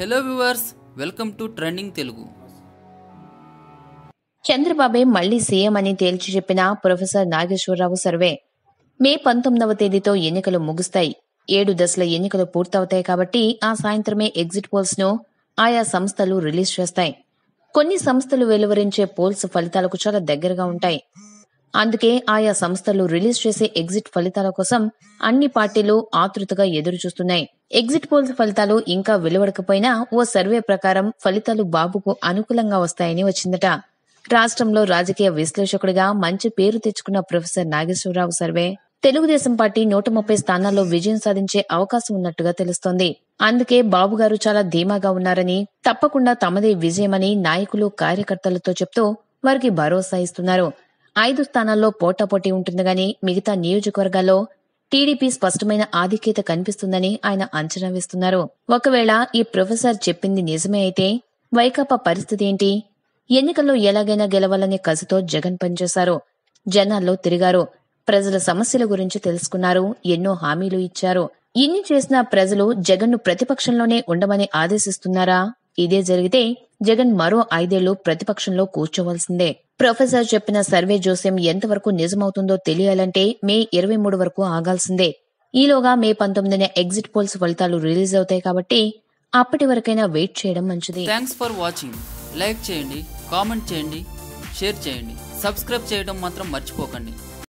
hello viewers welcome to trending Telugu చంద్రబాబే మళ్లీ CM అని తేల్చి చెప్పిన ప్రొఫెసర్ నాగేశ్వరరావు సర్వే మే పంతొమ్మిదవ తేదీతో ఎన్నికలు ముగుస్తాయి ఏడు దశల ఎన్నికలు పూర్తవుతాయి కాబట్టి ఆ సాయంత్రమే ఎగ్జిట్ పోల్స్ ను ఆయా సంస్థలు రిలీజ్ చేస్తాయి కొన్ని సంస్థలు వెలువరించే పోల్స్ ఫలితాలకు చాలా దగ్గరగా ఉంటాయి అందుకే ఆయా సంస్థలు రిలీజ్ చేసే ఎగ్జిట్ ఫలితాల కోసం అన్ని పార్టీలు ఆతృతగా ఎదురు చూస్తున్నాయి ఎగ్జిట్ పోల్స్ ఫలితాలు ఇంకా వెలువడకపోయినా ఓ సర్వే ప్రకారం ఫలితాలు బాబుకు అనుకూలంగా వస్తాయని వచ్చిందట రాష్ట్రంలో రాజకీయ విశ్లేషకుడిగా మంచి పేరు తెచ్చుకున్న professor Nageswara Rao survey Telugu Desam party నూట ముప్పై స్థానాల్లో విజయం సాధించే అవకాశం ఉన్నట్టుగా తెలుస్తోంది అందుకే బాబు గారు చాలా ధీమాగా ఉన్నారని తప్పకుండా తమదే విజయమని నాయకులు కార్యకర్తలతో చెప్తూ వారికి భరోసా ఇస్తున్నారు ఐదు స్థానాల్లో పోటాపోటీ ఉంటుంది గాని మిగతా నియోజకవర్గాల్లో టీడీపీ స్పష్టమైన ఆధిక్యత కనిపిస్తుందని ఆయన అంచనా వేస్తున్నారు ఒకవేళ ఈ ప్రొఫెసర్ చెప్పింది నిజమే అయితే వైకాపా పరిస్థితి ఏంటి ఎన్నికల్లో ఎలాగైనా గెలవాలనే కసితో జగన్ పనిచేశారు జనాల్లో తిరిగారు ప్రజల సమస్యల గురించి తెలుసుకున్నారు ఎన్నో హామీలు ఇచ్చారు ఇన్ని చేసిన ప్రజలు జగన్ను ప్రతిపక్షంలోనే ఉండమని ఆదేశిస్తున్నారా ఇదే జరిగితే జగన్ మరో ఐదేళ్లు ప్రతిపక్షంలో కూర్చోవలసిందే ప్రొఫెసర్ చెప్పిన సర్వే జోస్యం ఎంతవరకు నిజమవుతుందో తెలియాలంటే మే ఇరవై మూడు వరకు ఆగాల్సిందే ఈలోగా మే పంతొమ్మిదిన ఎగ్జిట్ పోల్స్ ఫలితాలు రిలీజ్ అవుతాయి కాబట్టి అప్పటి వరకైనా వెయిట్ చేయడం మంచిది థ్యాంక్స్ ఫర్ వాచింగ్ లైక్ చేయండి కామెంట్ చేయండి షేర్ చేయండి సబ్స్క్రైబ్ చేయడం మాత్రం మర్చిపోకండి